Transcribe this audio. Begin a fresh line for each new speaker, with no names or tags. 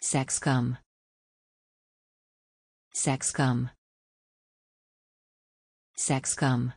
Saxcom. Sex Saxcom.